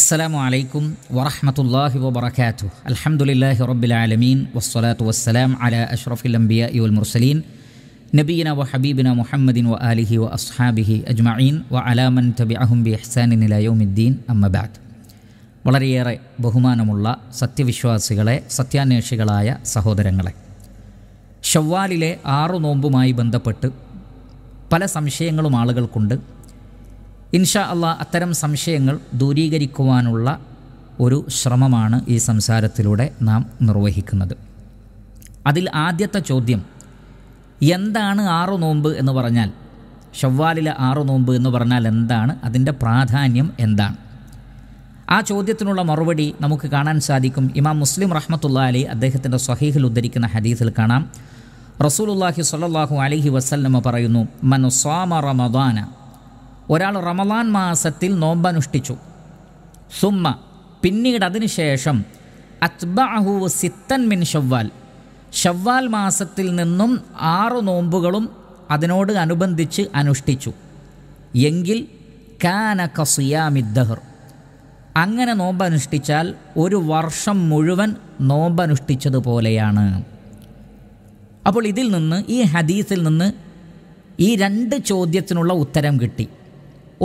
അസ്സലാമു അലൈക്കും വറഹമത്തല്ലാഹി വബർക്കാത്തു അലഹമുല്ലാഹി റബ്ബിലാലമീൻ വസ്സലാത്തു വസ്സലാം അല അഷ്റഫിൽ അംബിയ ഉൽ മുർസലീൻ നബീന വ ഹബീബിന മുഹമ്മദിൻ വ ആലിഹി വ അസ്ഹാബിഹി അജ്മഈൻ വ അലാമൻ തബി അഹും ബി അഹ്സാനിൻ ഇലയോമുദ്ദീൻ അമ്മബാദ് വളരെയേറെ ബഹുമാനമുള്ള സത്യവിശ്വാസികളെ സത്യാന്വേഷികളായ സഹോദരങ്ങളെ ഷവ്വാലിലെ ആറു നോമ്പുമായി ബന്ധപ്പെട്ട് പല സംശയങ്ങളും ആളുകൾക്കുണ്ട് ഇൻഷാ അള്ളാഹ് അത്തരം സംശയങ്ങൾ ദൂരീകരിക്കുവാനുള്ള ഒരു ശ്രമമാണ് ഈ സംസാരത്തിലൂടെ നാം നിർവഹിക്കുന്നത് അതിൽ ആദ്യത്തെ ചോദ്യം എന്താണ് ആറു നോമ്പ് എന്ന് പറഞ്ഞാൽ ഷവ്വാലിലെ ആറു നോമ്പ് എന്ന് പറഞ്ഞാൽ എന്താണ് അതിൻ്റെ പ്രാധാന്യം എന്താണ് ആ ചോദ്യത്തിനുള്ള മറുപടി നമുക്ക് കാണാൻ സാധിക്കും ഇമാം മുസ്ലിം റഹ്മത്തുള്ള അലി അദ്ദേഹത്തിൻ്റെ സ്വഹീഹിൽ ഉദ്ധരിക്കുന്ന ഹദീസിൽ കാണാം റസൂലുല്ലാഹി സ്വല്ലാഹു അലഹി വസല്ലമ പറയുന്നു മനുസ്വാമ റമദാന ഒരാൾ റമദാൻ മാസത്തിൽ നോമ്പനുഷ്ഠിച്ചു സുമ്മ പിന്നീട് അതിനുശേഷം അത്ബഅഹു സിത്തൻ മിൻ ഷവ്വാൽ ഷവ്വാൽ മാസത്തിൽ നിന്നും ആറ് നോമ്പുകളും അതിനോട് അനുബന്ധിച്ച് അനുഷ്ഠിച്ചു എങ്കിൽ കാന കസിയാമിദ്ദഹർ അങ്ങനെ നോമ്പനുഷ്ഠിച്ചാൽ ഒരു വർഷം മുഴുവൻ നോമ്പനുഷ്ഠിച്ചതുപോലെയാണ് അപ്പോൾ ഇതിൽ നിന്ന് ഈ ഹദീസിൽ നിന്ന് ഈ രണ്ട് ചോദ്യത്തിനുള്ള ഉത്തരം കിട്ടി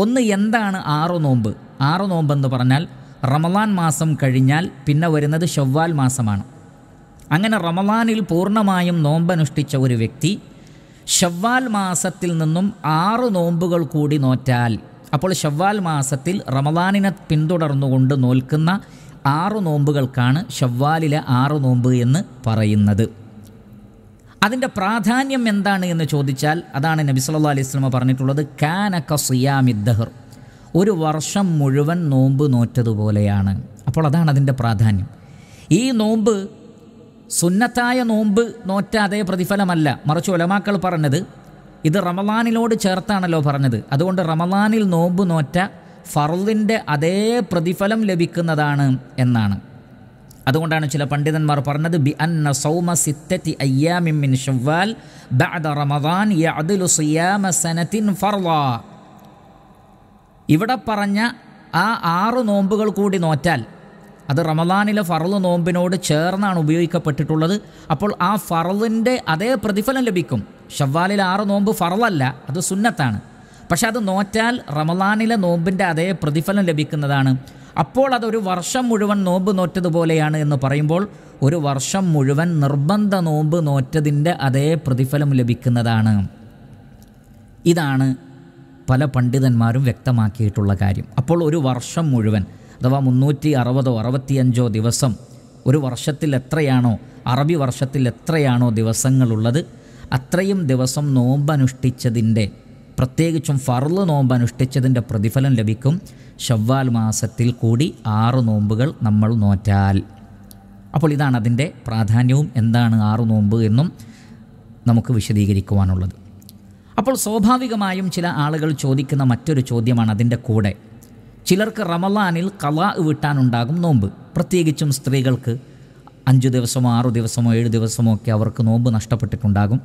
ഒന്ന് എന്താണ് ആറു നോമ്പ് ആറു നോമ്പെന്ന് പറഞ്ഞാൽ റമലാൻ മാസം കഴിഞ്ഞാൽ പിന്നെ വരുന്നത് ഷവ്വാൽ മാസമാണ് അങ്ങനെ റമലാനിൽ പൂർണ്ണമായും നോമ്പനുഷ്ഠിച്ച ഒരു വ്യക്തി ഷവ്വാൽ മാസത്തിൽ നിന്നും ആറ് നോമ്പുകൾ കൂടി നോറ്റാൽ അപ്പോൾ ഷവ്വാൽ മാസത്തിൽ റമലാനിനെ പിന്തുടർന്നുകൊണ്ട് നോൽക്കുന്ന ആറു നോമ്പുകൾക്കാണ് ഷവ്വാലിലെ ആറു നോമ്പ് എന്ന് പറയുന്നത് അതിൻ്റെ പ്രാധാന്യം എന്താണ് എന്ന് ചോദിച്ചാൽ അതാണ് നബി സല്ലാ അലൈഹി സ്വലമ പറഞ്ഞിട്ടുള്ളത് കാനക്ക ദഹർ ഒരു വർഷം മുഴുവൻ നോമ്പ് നോറ്റതുപോലെയാണ് അപ്പോൾ അതാണ് അതിൻ്റെ പ്രാധാന്യം ഈ നോമ്പ് സുന്നത്തായ നോമ്പ് നോറ്റ അതേ പ്രതിഫലമല്ല മറിച്ച് ഒലമാക്കൾ പറഞ്ഞത് ഇത് റമലാനിലോട് ചേർത്താണല്ലോ പറഞ്ഞത് അതുകൊണ്ട് റമലാനിൽ നോമ്പ് നോറ്റ ഫറലിൻ്റെ അതേ പ്രതിഫലം ലഭിക്കുന്നതാണ് എന്നാണ് അതുകൊണ്ടാണ് ചില പണ്ഡിതന്മാർ പറഞ്ഞത് ബി അന്ന സൗമ സിത്തത്തി അയ്യാമിൻ മിൻ ഷവ്വാൽ ബഅദ റമദാൻ യഅദുലു സിയാമ സനതിൻ ഫർള ഇവിടെ പറഞ്ഞ ആ ആറ് നോമ്പുകൾ കൂടി നോറ്റാൽ അത് റമദാനിലെ ഫറള് നോമ്പിനോട് ചേർന്നാണ് ഉപയോഗിക്കപ്പെട്ടിട്ടുള്ളത് അപ്പോൾ ആ ഫറളിൻ്റെ അതേ പ്രതിഫലം ലഭിക്കും ഷവ്വാലിൽ ആറ് നോമ്പ് ഫറളല്ല അത് സുന്നത്താണ് പക്ഷെ അത് നോറ്റാൽ റമദാനിലെ നോമ്പിൻ്റെ അതേ പ്രതിഫലം ലഭിക്കുന്നതാണ് അപ്പോൾ അതൊരു വർഷം മുഴുവൻ നോമ്പ് നോറ്റതുപോലെയാണ് എന്ന് പറയുമ്പോൾ ഒരു വർഷം മുഴുവൻ നിർബന്ധ നോമ്പ് നോറ്റതിൻ്റെ അതേ പ്രതിഫലം ലഭിക്കുന്നതാണ് ഇതാണ് പല പണ്ഡിതന്മാരും വ്യക്തമാക്കിയിട്ടുള്ള കാര്യം അപ്പോൾ ഒരു വർഷം മുഴുവൻ അഥവാ മുന്നൂറ്റി അറുപതോ അറുപത്തിയഞ്ചോ ദിവസം ഒരു വർഷത്തിൽ എത്രയാണോ അറബി വർഷത്തിൽ എത്രയാണോ ദിവസങ്ങളുള്ളത് അത്രയും ദിവസം നോമ്പനുഷ്ഠിച്ചതിൻ്റെ പ്രത്യേകിച്ചും ഫർള് നോമ്പ് പ്രതിഫലം ലഭിക്കും ഷവ്വാൽ മാസത്തിൽ കൂടി ആറ് നോമ്പുകൾ നമ്മൾ നോറ്റാൽ അപ്പോൾ ഇതാണ് അതിൻ്റെ പ്രാധാന്യവും എന്താണ് ആറ് നോമ്പ് എന്നും നമുക്ക് വിശദീകരിക്കുവാനുള്ളത് അപ്പോൾ സ്വാഭാവികമായും ചില ആളുകൾ ചോദിക്കുന്ന മറ്റൊരു ചോദ്യമാണ് അതിൻ്റെ കൂടെ ചിലർക്ക് റമലാനിൽ കലാ വിട്ടാനുണ്ടാകും നോമ്പ് പ്രത്യേകിച്ചും സ്ത്രീകൾക്ക് അഞ്ചു ദിവസമോ ആറു ദിവസമോ ഏഴ് ദിവസമോ ഒക്കെ അവർക്ക് നോമ്പ് നഷ്ടപ്പെട്ടിട്ടുണ്ടാകും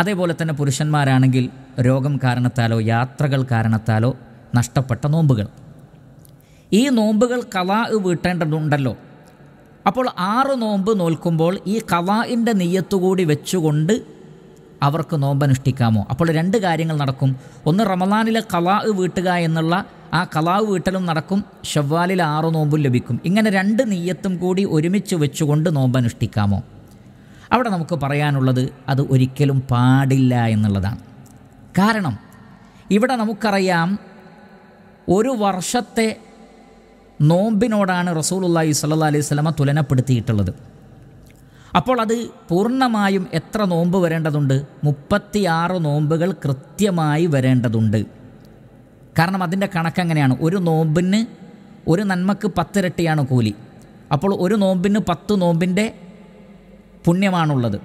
അതേപോലെ തന്നെ പുരുഷന്മാരാണെങ്കിൽ രോഗം കാരണത്താലോ യാത്രകൾ കാരണത്താലോ നഷ്ടപ്പെട്ട നോമ്പുകൾ ഈ നോമ്പുകൾ കലാ വീട്ടേണ്ടതുണ്ടല്ലോ അപ്പോൾ ആറ് നോമ്പ് നോൽക്കുമ്പോൾ ഈ കലാഇൻ്റെ നെയ്യത്തുകൂടി വെച്ചുകൊണ്ട് അവർക്ക് നോമ്പനുഷ്ഠിക്കാമോ അപ്പോൾ രണ്ട് കാര്യങ്ങൾ നടക്കും ഒന്ന് റമദാനിലെ കലാവ് വീട്ടുക എന്നുള്ള ആ കലാവ് വീട്ടലും നടക്കും ഷവ്വാലിൽ ആറ് നോമ്പും ലഭിക്കും ഇങ്ങനെ രണ്ട് നെയ്യത്തും കൂടി ഒരുമിച്ച് വെച്ചുകൊണ്ട് നോമ്പനുഷ്ഠിക്കാമോ അവിടെ നമുക്ക് പറയാനുള്ളത് അത് ഒരിക്കലും പാടില്ല എന്നുള്ളതാണ് കാരണം ഇവിടെ നമുക്കറിയാം ഒരു വർഷത്തെ നോമ്പിനോടാണ് റസൂലുല്ലാഹി സല്ല അലൈഹി സ്വലമ തുലനപ്പെടുത്തിയിട്ടുള്ളത് അപ്പോൾ അത് പൂർണ്ണമായും എത്ര നോമ്പ് വരേണ്ടതുണ്ട് മുപ്പത്തിയാറ് നോമ്പുകൾ കൃത്യമായി വരേണ്ടതുണ്ട് കാരണം അതിൻ്റെ എങ്ങനെയാണ് ഒരു നോമ്പിന് ഒരു നന്മക്ക് പത്തിരട്ടിയാണ് കൂലി അപ്പോൾ ഒരു നോമ്പിന് പത്ത് നോമ്പിൻ്റെ പുണ്യമാണുള്ളത്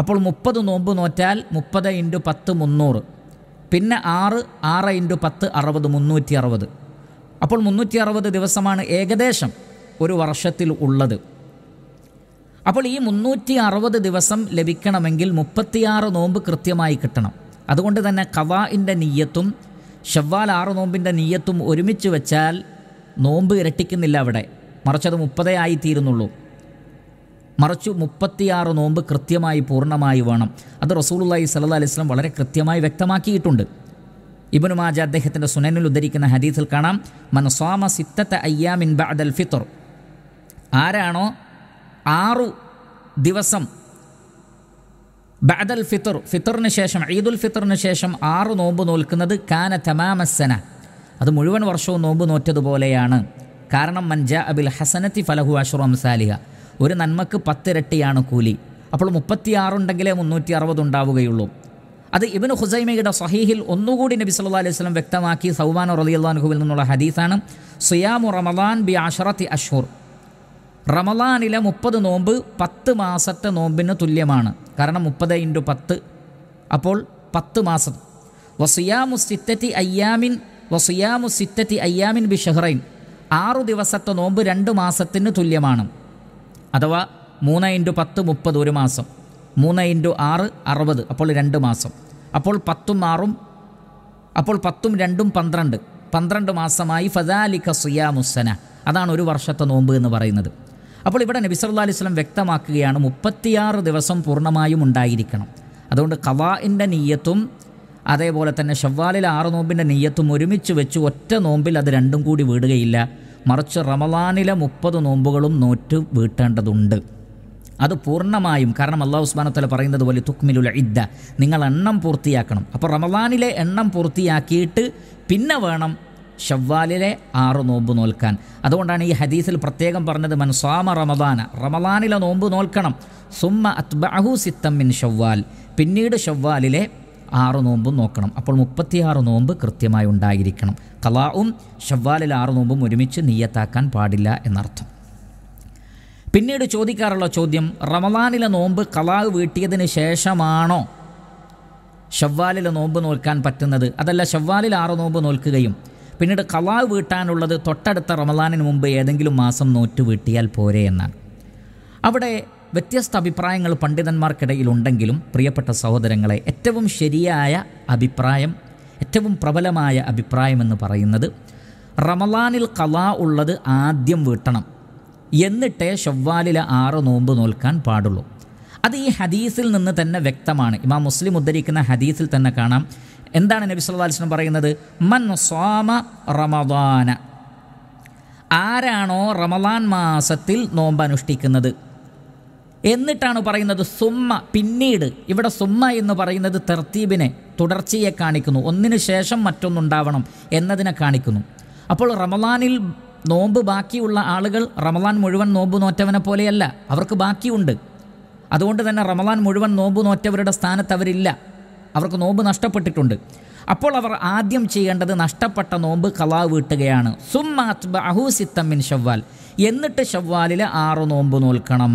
അപ്പോൾ മുപ്പത് നോമ്പ് നോറ്റാൽ മുപ്പത് ഇൻറ്റു പത്ത് മുന്നൂറ് പിന്നെ ആറ് ആറ് ഇൻറ്റു പത്ത് അറുപത് മുന്നൂറ്റി അറുപത് അപ്പോൾ മുന്നൂറ്റി അറുപത് ദിവസമാണ് ഏകദേശം ഒരു വർഷത്തിൽ ഉള്ളത് അപ്പോൾ ഈ മുന്നൂറ്റി അറുപത് ദിവസം ലഭിക്കണമെങ്കിൽ മുപ്പത്തിയാറ് നോമ്പ് കൃത്യമായി കിട്ടണം അതുകൊണ്ട് തന്നെ കവാഇൻ്റെ നീയത്തും ഷവ്വാൽ ആറ് നോമ്പിൻ്റെ നീയത്തും ഒരുമിച്ച് വെച്ചാൽ നോമ്പ് ഇരട്ടിക്കുന്നില്ല അവിടെ മറിച്ചത് മുപ്പതേ ആയിത്തീരുന്നുള്ളൂ മറിച്ച് മുപ്പത്തിയാറ് നോമ്പ് കൃത്യമായി പൂർണ്ണമായി വേണം അത് റസൂലുള്ളാഹി സല്ലല്ലാഹി അലൈഹി വസല്ലം വളരെ കൃത്യമായി വ്യക്തമാക്കിയിട്ടുണ്ട് ഇബുനു മാജ അദ്ദേഹത്തിൻ്റെ സുനനിൽ ഉദ്ധരിക്കുന്ന ഹദീസിൽ കാണാം മനസ്വാമ സിത്തത്തെ അയ്യാമിൻ ബഅദൽ ഫിത്തർ ആരാണോ ആറു ദിവസം ബഅദൽ ഫിത്തർ ഫിത്തറിന് ശേഷം ഉൽ ഫിത്തറിന് ശേഷം ആറ് നോമ്പ് നോൽക്കുന്നത് കാന തമാമസന അത് മുഴുവൻ വർഷവും നോമ്പ് നോറ്റതുപോലെയാണ് കാരണം മൻജ അബിൽ ഹസനത്തി ഫലഹു അഷുറു അംസാലിഹ ഒരു നന്മക്ക് പത്തിരട്ടിയാണ് കൂലി അപ്പോൾ മുപ്പത്തിയാറുണ്ടെങ്കിലേ മുന്നൂറ്റി അറുപത് ഉണ്ടാവുകയുള്ളൂ അത് ഇബിന് ഹുസൈമയുടെ സഹീഹിൽ ഒന്നുകൂടി നബി സല്ലാ അലൈഹി സ്വലം വ്യക്തമാക്കി സൗബാൻ റലി അള്ളാഹുവിൽ നിന്നുള്ള ഹദീസാണ് സുയാമു റമലാൻ ബി അഷറത്തി അഷൂർ റമലാനിലെ മുപ്പത് നോമ്പ് പത്ത് മാസത്തെ നോമ്പിന് തുല്യമാണ് കാരണം മുപ്പത് ഇൻറ്റു പത്ത് അപ്പോൾ പത്ത് മാസം വസിയാമു സിത്തത്തി അയ്യാമിൻ വസിയാമു സിത്തത്തി അയ്യാമിൻ ബി ഷെഹ്റൈൻ ആറു ദിവസത്തെ നോമ്പ് രണ്ട് മാസത്തിന് തുല്യമാണ് അഥവാ മൂന്ന് ഇൻറ്റു പത്ത് മുപ്പത് ഒരു മാസം മൂന്ന് ഇൻറ്റു ആറ് അറുപത് അപ്പോൾ രണ്ട് മാസം അപ്പോൾ പത്തും ആറും അപ്പോൾ പത്തും രണ്ടും പന്ത്രണ്ട് പന്ത്രണ്ട് മാസമായി ഫദാലിക്ക സുയാമുസന അതാണ് ഒരു വർഷത്തെ നോമ്പ് എന്ന് പറയുന്നത് അപ്പോൾ ഇവിടെ നബി സല്ലാ അലൈഹി സ്വലം വ്യക്തമാക്കുകയാണ് മുപ്പത്തിയാറ് ദിവസം പൂർണ്ണമായും ഉണ്ടായിരിക്കണം അതുകൊണ്ട് കവാഇൻ്റെ നീയത്തും അതേപോലെ തന്നെ ഷവ്വാലിൽ ആറ് നോമ്പിൻ്റെ നീയത്തും ഒരുമിച്ച് വെച്ച് ഒറ്റ നോമ്പിൽ അത് രണ്ടും കൂടി വീടുകയില്ല മറിച്ച് റമലാനിലെ മുപ്പത് നോമ്പുകളും നോറ്റ് വീട്ടേണ്ടതുണ്ട് അത് പൂർണ്ണമായും കാരണം അള്ളാഹു ഉസ്മാനത്തല പറയുന്നത് പോലെ തുക്മിലുൽ ഇദ്ദ നിങ്ങൾ എണ്ണം പൂർത്തിയാക്കണം അപ്പോൾ റമദാനിലെ എണ്ണം പൂർത്തിയാക്കിയിട്ട് പിന്നെ വേണം ഷവ്വാലിലെ ആറ് നോമ്പ് നോൽക്കാൻ അതുകൊണ്ടാണ് ഈ ഹദീസിൽ പ്രത്യേകം പറഞ്ഞത് മൻസാമ റമദാന റമദാനിലെ നോമ്പ് നോൽക്കണം സുമ്മ സിത്തം മിൻ ഷവ്വാൽ പിന്നീട് ഷവ്വാലിലെ ആറ് നോമ്പും നോക്കണം അപ്പോൾ മുപ്പത്തിയാറ് നോമ്പ് കൃത്യമായി ഉണ്ടായിരിക്കണം കലാവും ഷവ്വാലിൽ ആറ് നോമ്പും ഒരുമിച്ച് നീയത്താക്കാൻ പാടില്ല എന്നർത്ഥം പിന്നീട് ചോദിക്കാറുള്ള ചോദ്യം റമദാനിലെ നോമ്പ് കലാവ് വീട്ടിയതിന് ശേഷമാണോ ഷവ്വാലിലെ നോമ്പ് നോൽക്കാൻ പറ്റുന്നത് അതല്ല ഷവ്വാലിൽ ആറ് നോമ്പ് നോൽക്കുകയും പിന്നീട് കലാവ് വീട്ടാനുള്ളത് തൊട്ടടുത്ത റമദാനിന് മുമ്പ് ഏതെങ്കിലും മാസം നോറ്റ് വീട്ടിയാൽ പോരെ എന്നാണ് അവിടെ വ്യത്യസ്ത അഭിപ്രായങ്ങൾ പണ്ഡിതന്മാർക്കിടയിലുണ്ടെങ്കിലും പ്രിയപ്പെട്ട സഹോദരങ്ങളെ ഏറ്റവും ശരിയായ അഭിപ്രായം ഏറ്റവും പ്രബലമായ അഭിപ്രായമെന്ന് പറയുന്നത് റമലാനിൽ കലാ ഉള്ളത് ആദ്യം വീട്ടണം എന്നിട്ടേ ഷവ്വാലിലെ ആറ് നോമ്പ് നോൽക്കാൻ പാടുള്ളൂ അത് ഈ ഹദീസിൽ നിന്ന് തന്നെ വ്യക്തമാണ് ഇമാം മുസ്ലിം ഉദ്ധരിക്കുന്ന ഹദീസിൽ തന്നെ കാണാം എന്താണ് നബി സുല്ലാസ്ലം പറയുന്നത് മൻ സ്വാമ റമദാന ആരാണോ റമദാൻ മാസത്തിൽ നോമ്പ് അനുഷ്ഠിക്കുന്നത് എന്നിട്ടാണ് പറയുന്നത് സുമ്മ പിന്നീട് ഇവിടെ സുമ്മ എന്ന് പറയുന്നത് തെർത്തീബിനെ തുടർച്ചയെ കാണിക്കുന്നു ഒന്നിനു ശേഷം മറ്റൊന്നുണ്ടാവണം എന്നതിനെ കാണിക്കുന്നു അപ്പോൾ റമദാനിൽ നോമ്പ് ബാക്കിയുള്ള ആളുകൾ റമദാൻ മുഴുവൻ നോമ്പ് നോറ്റവനെ പോലെയല്ല അവർക്ക് ബാക്കിയുണ്ട് അതുകൊണ്ട് തന്നെ റമദാൻ മുഴുവൻ നോമ്പ് നോറ്റവരുടെ സ്ഥാനത്ത് അവരില്ല അവർക്ക് നോമ്പ് നഷ്ടപ്പെട്ടിട്ടുണ്ട് അപ്പോൾ അവർ ആദ്യം ചെയ്യേണ്ടത് നഷ്ടപ്പെട്ട നോമ്പ് കലാ വീട്ടുകയാണ് സുമ്മാത്ബ ഷവ്വാൽ എന്നിട്ട് ഷവ്വാലിലെ ആറ് നോമ്പ് നോൽക്കണം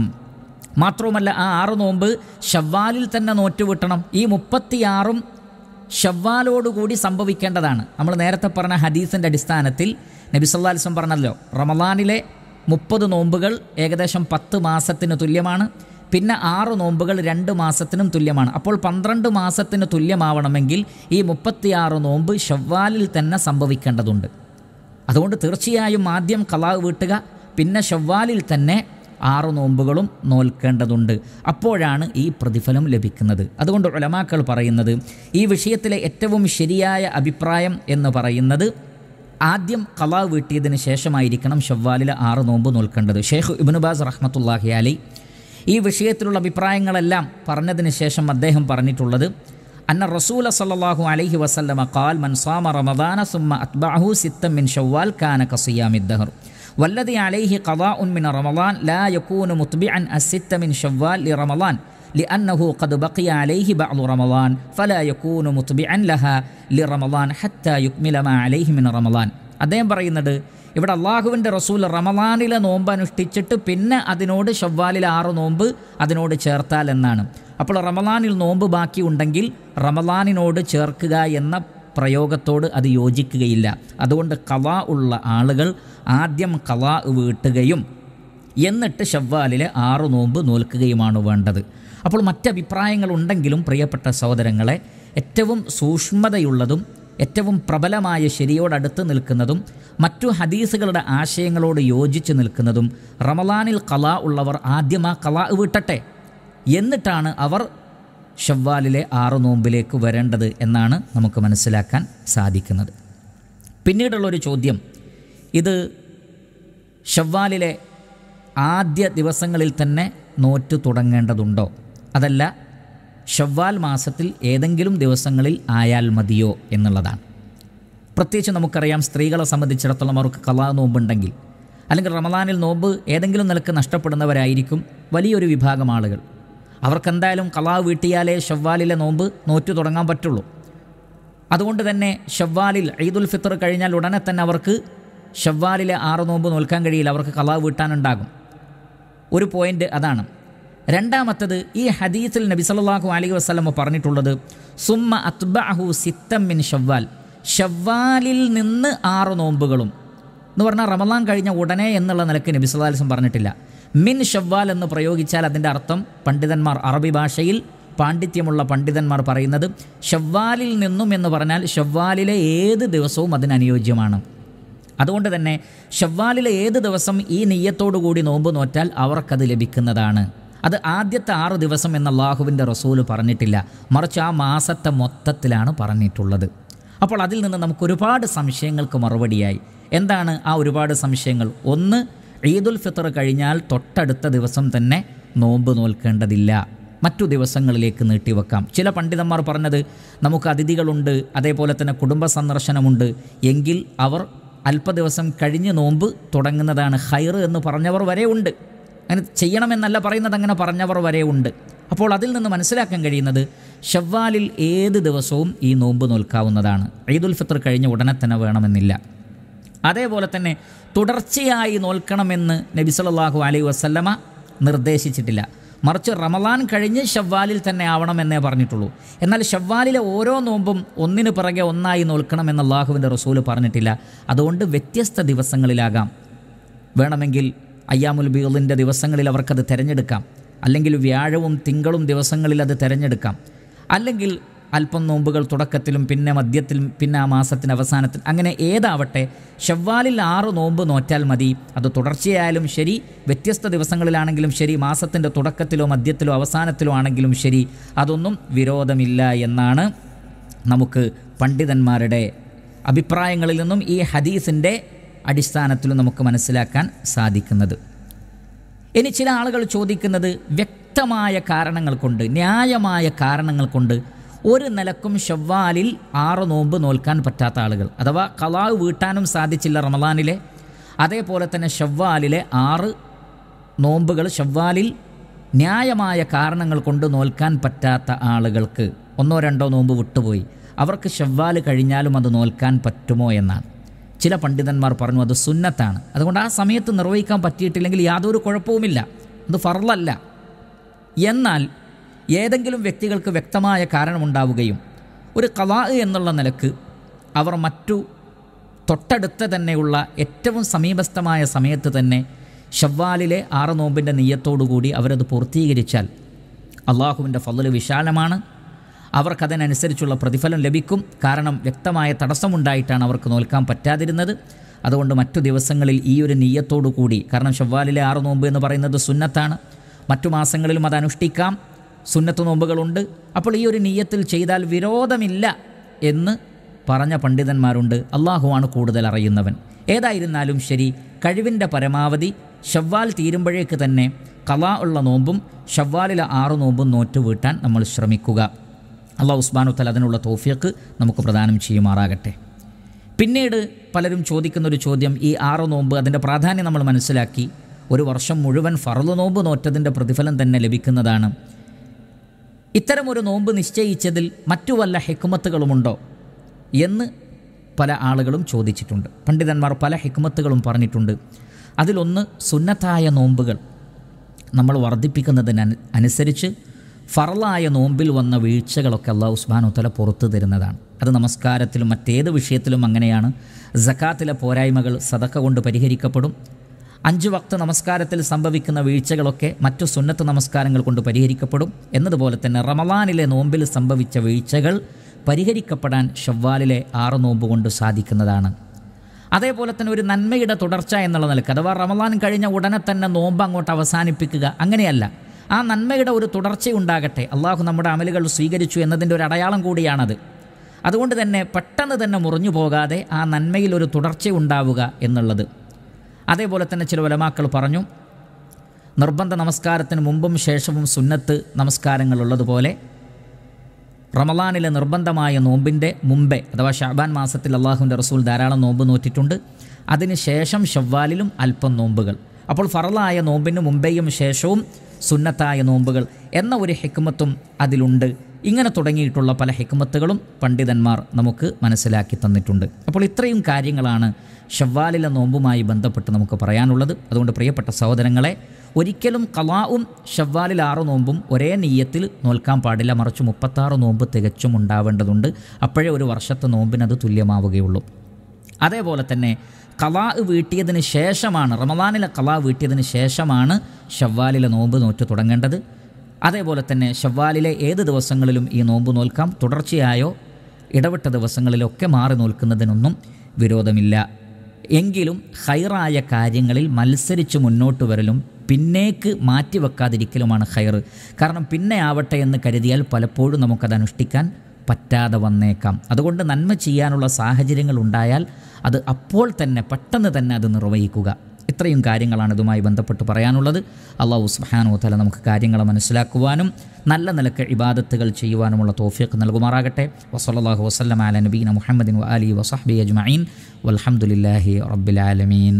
മാത്രവുമല്ല ആ ആറ് നോമ്പ് ഷവ്വാലിൽ തന്നെ നോറ്റുവിട്ടണം ഈ മുപ്പത്തിയാറും ഷവ്വാലോടുകൂടി സംഭവിക്കേണ്ടതാണ് നമ്മൾ നേരത്തെ പറഞ്ഞ ഹദീസിൻ്റെ അടിസ്ഥാനത്തിൽ നബി സല്ലാസ്ലം പറഞ്ഞല്ലോ റമദാനിലെ മുപ്പത് നോമ്പുകൾ ഏകദേശം പത്ത് മാസത്തിന് തുല്യമാണ് പിന്നെ ആറ് നോമ്പുകൾ രണ്ട് മാസത്തിനും തുല്യമാണ് അപ്പോൾ പന്ത്രണ്ട് മാസത്തിന് തുല്യമാവണമെങ്കിൽ ഈ മുപ്പത്തിയാറ് നോമ്പ് ഷവ്വാലിൽ തന്നെ സംഭവിക്കേണ്ടതുണ്ട് അതുകൊണ്ട് തീർച്ചയായും ആദ്യം കലാവ് വീട്ടുക പിന്നെ ഷവ്വാലിൽ തന്നെ ആറു നോമ്പുകളും നോൽക്കേണ്ടതുണ്ട് അപ്പോഴാണ് ഈ പ്രതിഫലം ലഭിക്കുന്നത് അതുകൊണ്ട് ഉലമാക്കൾ പറയുന്നത് ഈ വിഷയത്തിലെ ഏറ്റവും ശരിയായ അഭിപ്രായം എന്ന് പറയുന്നത് ആദ്യം കലാവ് വീട്ടിയതിന് ശേഷമായിരിക്കണം ഷവ്വാലിലെ ആറ് നോമ്പ് നോൽക്കേണ്ടത് ഷെയ്ഖ് ഇബ്നുബാസ് റഹ്മത്തുല്ലാഹി അലി ഈ വിഷയത്തിലുള്ള അഭിപ്രായങ്ങളെല്ലാം പറഞ്ഞതിന് ശേഷം അദ്ദേഹം പറഞ്ഞിട്ടുള്ളത് അന്ന റസൂല സല്ലാഹു അലൈഹി വസല്ലമ കാൽ മൻസാമ റമദാന സുമ്മ അത്ബാഹു സിത്തം മിൻ ഷവ്വാൽ കാന കസിയാമിദ്ദഹർ വല്ലതി അലൈഹി കവാ മിന റമദാൻ ലാ യക്കൂന മുത്ബി അൻ അസിത്ത മിൻ ഷവ്വാൽ ലി റമദാൻ لأنه قد بقي عليه بعض رمضان فلا يكون مطبعا لها لرمضان حتى يكمل ما عليه من رمضان അദ്ദേഹം പറയുന്നത് ഇവിടെ അള്ളാഹുവിൻ്റെ റസൂൽ റമദാനിലെ നോമ്പ് അനുഷ്ഠിച്ചിട്ട് പിന്നെ അതിനോട് ഷവ്വാലിൽ ആറ് നോമ്പ് അതിനോട് ചേർത്താൽ എന്നാണ് അപ്പോൾ റമദാനിൽ നോമ്പ് ബാക്കി ഉണ്ടെങ്കിൽ റമദാനിനോട് ചേർക്കുക എന്ന പ്രയോഗത്തോട് അത് യോജിക്കുകയില്ല അതുകൊണ്ട് കവ ഉള്ള ആളുകൾ ആദ്യം കവ വീട്ടുകയും എന്നിട്ട് ഷവ്വാലിലെ ആറു നോമ്പ് നോൽക്കുകയുമാണ് വേണ്ടത് അപ്പോൾ ഉണ്ടെങ്കിലും പ്രിയപ്പെട്ട സഹോദരങ്ങളെ ഏറ്റവും സൂക്ഷ്മതയുള്ളതും ഏറ്റവും പ്രബലമായ ശരിയോടടുത്ത് നിൽക്കുന്നതും മറ്റു ഹദീസുകളുടെ ആശയങ്ങളോട് യോജിച്ച് നിൽക്കുന്നതും റമലാനിൽ കലാ ഉള്ളവർ ആദ്യം ആ കലാ വീട്ടട്ടെ എന്നിട്ടാണ് അവർ ഷവ്വാലിലെ ആറ് നോമ്പിലേക്ക് വരേണ്ടത് എന്നാണ് നമുക്ക് മനസ്സിലാക്കാൻ സാധിക്കുന്നത് പിന്നീടുള്ളൊരു ചോദ്യം ഇത് ഷവ്വാലിലെ ആദ്യ ദിവസങ്ങളിൽ തന്നെ നോറ്റ് തുടങ്ങേണ്ടതുണ്ടോ അതല്ല ഷവ്വാൽ മാസത്തിൽ ഏതെങ്കിലും ദിവസങ്ങളിൽ ആയാൽ മതിയോ എന്നുള്ളതാണ് പ്രത്യേകിച്ച് നമുക്കറിയാം സ്ത്രീകളെ സംബന്ധിച്ചിടത്തോളം അവർക്ക് കലാ നോമ്പുണ്ടെങ്കിൽ അല്ലെങ്കിൽ റമദാനിൽ നോമ്പ് ഏതെങ്കിലും നിലക്ക് നഷ്ടപ്പെടുന്നവരായിരിക്കും വലിയൊരു വിഭാഗം ആളുകൾ അവർക്കെന്തായാലും കളാവ് വീട്ടിയാലേ ഷവ്വാലിലെ നോമ്പ് നോറ്റു തുടങ്ങാൻ പറ്റുള്ളൂ അതുകൊണ്ട് തന്നെ ഷവ്വാലിൽ ഈദുൽ ഫിത്തർ കഴിഞ്ഞാൽ ഉടനെ തന്നെ അവർക്ക് ഷവ്വാലിലെ ആറ് നോമ്പ് നോൽക്കാൻ കഴിയില്ല അവർക്ക് കളാവ് വീട്ടാനുണ്ടാകും ഒരു പോയിൻ്റ് അതാണ് രണ്ടാമത്തത് ഈ ഹദീസിൽ നബി സല്ലാഹു അലി വസ്ലമ പറഞ്ഞിട്ടുള്ളത് സുമ്മ അത്ബാഹു സിത്തം മിൻ ഷവ്വാൽ ഷവ്വാലിൽ നിന്ന് ആറ് നോമ്പുകളും എന്ന് പറഞ്ഞാൽ റമദാൻ കഴിഞ്ഞ ഉടനെ എന്നുള്ള നിലക്ക് നബി സല്ലാ അലിസ്ലം പറഞ്ഞിട്ടില്ല മിൻ ഷവ്വാൽ എന്ന് പ്രയോഗിച്ചാൽ അതിൻ്റെ അർത്ഥം പണ്ഡിതന്മാർ അറബി ഭാഷയിൽ പാണ്ഡിത്യമുള്ള പണ്ഡിതന്മാർ പറയുന്നത് ഷവ്വാലിൽ നിന്നും എന്ന് പറഞ്ഞാൽ ഷവ്വാലിലെ ഏത് ദിവസവും അതിനനുയോജ്യമാണ് അതുകൊണ്ട് തന്നെ ഷവ്വാലിലെ ഏത് ദിവസം ഈ കൂടി നോമ്പ് നോറ്റാൽ അവർക്കത് ലഭിക്കുന്നതാണ് അത് ആദ്യത്തെ ആറ് ദിവസം എന്ന അള്ളാഹുവിൻ്റെ റസൂല് പറഞ്ഞിട്ടില്ല മറിച്ച് ആ മാസത്തെ മൊത്തത്തിലാണ് പറഞ്ഞിട്ടുള്ളത് അപ്പോൾ അതിൽ നിന്ന് നമുക്ക് ഒരുപാട് സംശയങ്ങൾക്ക് മറുപടിയായി എന്താണ് ആ ഒരുപാട് സംശയങ്ങൾ ഒന്ന് ഈദുൽ ഫിത്തർ കഴിഞ്ഞാൽ തൊട്ടടുത്ത ദിവസം തന്നെ നോമ്പ് നോൽക്കേണ്ടതില്ല മറ്റു ദിവസങ്ങളിലേക്ക് നീട്ടിവെക്കാം ചില പണ്ഡിതന്മാർ പറഞ്ഞത് നമുക്ക് അതിഥികളുണ്ട് അതേപോലെ തന്നെ കുടുംബ സന്ദർശനമുണ്ട് എങ്കിൽ അവർ അല്പദിവസം കഴിഞ്ഞ് നോമ്പ് തുടങ്ങുന്നതാണ് ഹൈർ എന്ന് പറഞ്ഞവർ വരെ ഉണ്ട് അങ്ങനെ ചെയ്യണമെന്നല്ല പറയുന്നത് അങ്ങനെ പറഞ്ഞവർ വരെ ഉണ്ട് അപ്പോൾ അതിൽ നിന്ന് മനസ്സിലാക്കാൻ കഴിയുന്നത് ഷവ്വാലിൽ ഏത് ദിവസവും ഈ നോമ്പ് നോൽക്കാവുന്നതാണ് ഈദുൽ ഫിത്തർ കഴിഞ്ഞ ഉടനെ തന്നെ വേണമെന്നില്ല അതേപോലെ തന്നെ തുടർച്ചയായി നോൽക്കണമെന്ന് നബി സല്ലാഹു അലൈഹി വസ്ല്ലമ നിർദ്ദേശിച്ചിട്ടില്ല മറിച്ച് റമദാൻ കഴിഞ്ഞ് ഷവ്വാലിൽ തന്നെ ആവണമെന്നേ പറഞ്ഞിട്ടുള്ളൂ എന്നാൽ ഷവ്വാലിലെ ഓരോ നോമ്പും ഒന്നിനു പിറകെ ഒന്നായി നോൽക്കണമെന്ന് അള്ളാഹുവിൻ്റെ റസൂല് പറഞ്ഞിട്ടില്ല അതുകൊണ്ട് വ്യത്യസ്ത ദിവസങ്ങളിലാകാം വേണമെങ്കിൽ അയ്യാമുൽ ബീലിൻ്റെ ദിവസങ്ങളിൽ അവർക്കത് തിരഞ്ഞെടുക്കാം അല്ലെങ്കിൽ വ്യാഴവും തിങ്കളും ദിവസങ്ങളിൽ അത് തിരഞ്ഞെടുക്കാം അല്ലെങ്കിൽ അല്പം നോമ്പുകൾ തുടക്കത്തിലും പിന്നെ മദ്യത്തിലും പിന്നെ ആ മാസത്തിന് അവസാനത്തിൽ അങ്ങനെ ഏതാവട്ടെ ഷവ്വാലിൽ ആറ് നോമ്പ് നോറ്റാൽ മതി അത് തുടർച്ചയായാലും ശരി വ്യത്യസ്ത ദിവസങ്ങളിലാണെങ്കിലും ശരി മാസത്തിൻ്റെ തുടക്കത്തിലോ മദ്യത്തിലോ അവസാനത്തിലോ ആണെങ്കിലും ശരി അതൊന്നും വിരോധമില്ല എന്നാണ് നമുക്ക് പണ്ഡിതന്മാരുടെ അഭിപ്രായങ്ങളിൽ നിന്നും ഈ ഹദീസിൻ്റെ അടിസ്ഥാനത്തിൽ നമുക്ക് മനസ്സിലാക്കാൻ സാധിക്കുന്നത് ഇനി ചില ആളുകൾ ചോദിക്കുന്നത് വ്യക്തമായ കാരണങ്ങൾ കൊണ്ട് ന്യായമായ കാരണങ്ങൾ കൊണ്ട് ഒരു നിലക്കും ഷവ്വാലിൽ ആറ് നോമ്പ് നോൽക്കാൻ പറ്റാത്ത ആളുകൾ അഥവാ കലാവ് വീട്ടാനും സാധിച്ചില്ല റമദാനിലെ അതേപോലെ തന്നെ ഷവ്വാലിലെ ആറ് നോമ്പുകൾ ഷവ്വാലിൽ ന്യായമായ കാരണങ്ങൾ കൊണ്ട് നോൽക്കാൻ പറ്റാത്ത ആളുകൾക്ക് ഒന്നോ രണ്ടോ നോമ്പ് വിട്ടുപോയി അവർക്ക് ഷവ്വാൽ കഴിഞ്ഞാലും അത് നോൽക്കാൻ പറ്റുമോ എന്നാണ് ചില പണ്ഡിതന്മാർ പറഞ്ഞു അത് സുന്നത്താണ് അതുകൊണ്ട് ആ സമയത്ത് നിർവഹിക്കാൻ പറ്റിയിട്ടില്ലെങ്കിൽ യാതൊരു കുഴപ്പവുമില്ല അത് ഫറലല്ല എന്നാൽ ഏതെങ്കിലും വ്യക്തികൾക്ക് വ്യക്തമായ കാരണമുണ്ടാവുകയും ഒരു കലാ എന്നുള്ള നിലക്ക് അവർ മറ്റു തൊട്ടടുത്ത തന്നെയുള്ള ഏറ്റവും സമീപസ്ഥമായ സമയത്ത് തന്നെ ഷവ്വാലിലെ ആറ് നോമ്പിൻ്റെ നെയ്യത്തോടുകൂടി അവരത് പൂർത്തീകരിച്ചാൽ അള്ളാഹുവിൻ്റെ ഫലൽ വിശാലമാണ് അവർക്കതിനനുസരിച്ചുള്ള പ്രതിഫലം ലഭിക്കും കാരണം വ്യക്തമായ തടസ്സമുണ്ടായിട്ടാണ് അവർക്ക് നോൽക്കാൻ പറ്റാതിരുന്നത് അതുകൊണ്ട് മറ്റു ദിവസങ്ങളിൽ ഈ ഒരു നെയ്യത്തോടു കൂടി കാരണം ഷവ്വാലിലെ ആറ് നോമ്പ് എന്ന് പറയുന്നത് സുന്നത്താണ് മറ്റു മാസങ്ങളിലും അത് അനുഷ്ഠിക്കാം സുന്നത്ത് നോമ്പുകളുണ്ട് അപ്പോൾ ഈ ഒരു നീയത്തിൽ ചെയ്താൽ വിരോധമില്ല എന്ന് പറഞ്ഞ പണ്ഡിതന്മാരുണ്ട് അള്ളാഹുവാണ് കൂടുതൽ അറിയുന്നവൻ ഏതായിരുന്നാലും ശരി കഴിവിൻ്റെ പരമാവധി ഷവ്വാൽ തീരുമ്പോഴേക്ക് തന്നെ കലാ ഉള്ള നോമ്പും ഷവ്വാലിലെ ആറ് നോമ്പും നോറ്റ് വീട്ടാൻ നമ്മൾ ശ്രമിക്കുക അള്ളാഹ് ഉസ്മാനുത്തൽ അതിനുള്ള തോഫിയക്ക് നമുക്ക് പ്രദാനം ചെയ്യുമാറാകട്ടെ പിന്നീട് പലരും ചോദിക്കുന്നൊരു ചോദ്യം ഈ ആറ് നോമ്പ് അതിൻ്റെ പ്രാധാന്യം നമ്മൾ മനസ്സിലാക്കി ഒരു വർഷം മുഴുവൻ ഫറു നോമ്പ് നോറ്റതിൻ്റെ പ്രതിഫലം തന്നെ ലഭിക്കുന്നതാണ് ഇത്തരമൊരു നോമ്പ് നിശ്ചയിച്ചതിൽ മറ്റു വല്ല ഹെക്കുമത്തുകളുമുണ്ടോ എന്ന് പല ആളുകളും ചോദിച്ചിട്ടുണ്ട് പണ്ഡിതന്മാർ പല ഹെക്കുമത്തുകളും പറഞ്ഞിട്ടുണ്ട് അതിലൊന്ന് സുന്നത്തായ നോമ്പുകൾ നമ്മൾ വർദ്ധിപ്പിക്കുന്നതിന് അനുസരിച്ച് ഫറലായ നോമ്പിൽ വന്ന വീഴ്ചകളൊക്കെ അള്ളാഹു ഉസ്മാനുത്തല പുറത്തു തരുന്നതാണ് അത് നമസ്കാരത്തിലും മറ്റേത് വിഷയത്തിലും അങ്ങനെയാണ് ജക്കാത്തിലെ പോരായ്മകൾ സതക്ക കൊണ്ട് പരിഹരിക്കപ്പെടും അഞ്ച് വക്ത നമസ്കാരത്തിൽ സംഭവിക്കുന്ന വീഴ്ചകളൊക്കെ മറ്റു സുന്നത്ത് നമസ്കാരങ്ങൾ കൊണ്ട് പരിഹരിക്കപ്പെടും എന്നതുപോലെ തന്നെ റമലാനിലെ നോമ്പിൽ സംഭവിച്ച വീഴ്ചകൾ പരിഹരിക്കപ്പെടാൻ ഷവ്വാലിലെ ആറ് നോമ്പ് കൊണ്ട് സാധിക്കുന്നതാണ് അതേപോലെ തന്നെ ഒരു നന്മയുടെ തുടർച്ച എന്നുള്ള നിലക്ക് അഥവാ റമലാൻ കഴിഞ്ഞ ഉടനെ തന്നെ നോമ്പ് അങ്ങോട്ട് അവസാനിപ്പിക്കുക അങ്ങനെയല്ല ആ നന്മയുടെ ഒരു തുടർച്ചയുണ്ടാകട്ടെ അള്ളാഹു നമ്മുടെ അമലുകൾ സ്വീകരിച്ചു എന്നതിൻ്റെ ഒരു അടയാളം കൂടിയാണത് അതുകൊണ്ട് തന്നെ പെട്ടെന്ന് തന്നെ മുറിഞ്ഞു പോകാതെ ആ നന്മയിൽ ഒരു തുടർച്ചയുണ്ടാവുക എന്നുള്ളത് അതേപോലെ തന്നെ ചില വലമാക്കൾ പറഞ്ഞു നിർബന്ധ നമസ്കാരത്തിന് മുമ്പും ശേഷവും സുന്നത്ത് നമസ്കാരങ്ങളുള്ളതുപോലെ റമലാനിലെ നിർബന്ധമായ നോമ്പിൻ്റെ മുമ്പേ അഥവാ ഷാബാൻ മാസത്തിൽ അള്ളാഹുവിൻ്റെ റസൂൽ ധാരാളം നോമ്പ് നോറ്റിട്ടുണ്ട് അതിനുശേഷം ഷവ്വാലിലും അല്പം നോമ്പുകൾ അപ്പോൾ ഫറലായ നോമ്പിന് മുമ്പേയും ശേഷവും സുന്നത്തായ നോമ്പുകൾ എന്ന ഒരു ഹെക്കുമത്തും അതിലുണ്ട് ഇങ്ങനെ തുടങ്ങിയിട്ടുള്ള പല ഹിക്മത്തുകളും പണ്ഡിതന്മാർ നമുക്ക് മനസ്സിലാക്കി തന്നിട്ടുണ്ട് അപ്പോൾ ഇത്രയും കാര്യങ്ങളാണ് ഷവ്വാലിലെ നോമ്പുമായി ബന്ധപ്പെട്ട് നമുക്ക് പറയാനുള്ളത് അതുകൊണ്ട് പ്രിയപ്പെട്ട സഹോദരങ്ങളെ ഒരിക്കലും കലാവും ഷവ്വാലിൽ ആറ് നോമ്പും ഒരേ നെയ്യത്തിൽ നോൽക്കാൻ പാടില്ല മറിച്ച് മുപ്പത്താറ് നോമ്പ് തികച്ചും ഉണ്ടാവേണ്ടതുണ്ട് അപ്പോഴേ ഒരു വർഷത്തെ നോമ്പിനത് തുല്യമാവുകയുള്ളൂ അതേപോലെ തന്നെ കലാ വീട്ടിയതിന് ശേഷമാണ് റമദാനിലെ കലാ വീട്ടിയതിന് ശേഷമാണ് ഷവ്വാലിലെ നോമ്പ് നോറ്റു തുടങ്ങേണ്ടത് അതേപോലെ തന്നെ ഷവ്വാലിലെ ഏത് ദിവസങ്ങളിലും ഈ നോമ്പ് നോൽക്കാം തുടർച്ചയായോ ഇടവിട്ട ദിവസങ്ങളിലൊക്കെ മാറി നോൽക്കുന്നതിനൊന്നും വിരോധമില്ല എങ്കിലും ഹൈറായ കാര്യങ്ങളിൽ മത്സരിച്ച് മുന്നോട്ട് വരലും പിന്നേക്ക് മാറ്റിവെക്കാതിരിക്കലുമാണ് ഹൈർ കാരണം പിന്നെ ആവട്ടെ എന്ന് കരുതിയാൽ പലപ്പോഴും നമുക്കത് അനുഷ്ഠിക്കാൻ പറ്റാതെ വന്നേക്കാം അതുകൊണ്ട് നന്മ ചെയ്യാനുള്ള സാഹചര്യങ്ങൾ ഉണ്ടായാൽ അത് അപ്പോൾ തന്നെ പെട്ടെന്ന് തന്നെ അത് നിർവഹിക്കുക ഇത്രയും കാര്യങ്ങളാണ് ഇതുമായി ബന്ധപ്പെട്ട് പറയാനുള്ളത് അള്ളാഹു സുബാനോ തല നമുക്ക് കാര്യങ്ങൾ മനസ്സിലാക്കുവാനും നല്ല നിലക്ക് ഇബാദത്തുകൾ ചെയ്യുവാനുമുള്ള തോഫിയൊക്കെ നൽകുമാറാകട്ടെ വസല്ലാഹു വസ്ലം അല നബീന മുഹമ്മദിൻ അലി വസഹബി അജ്മീൻ വലഹമുല്ലാഹി റബ്ബിലാലമീൻ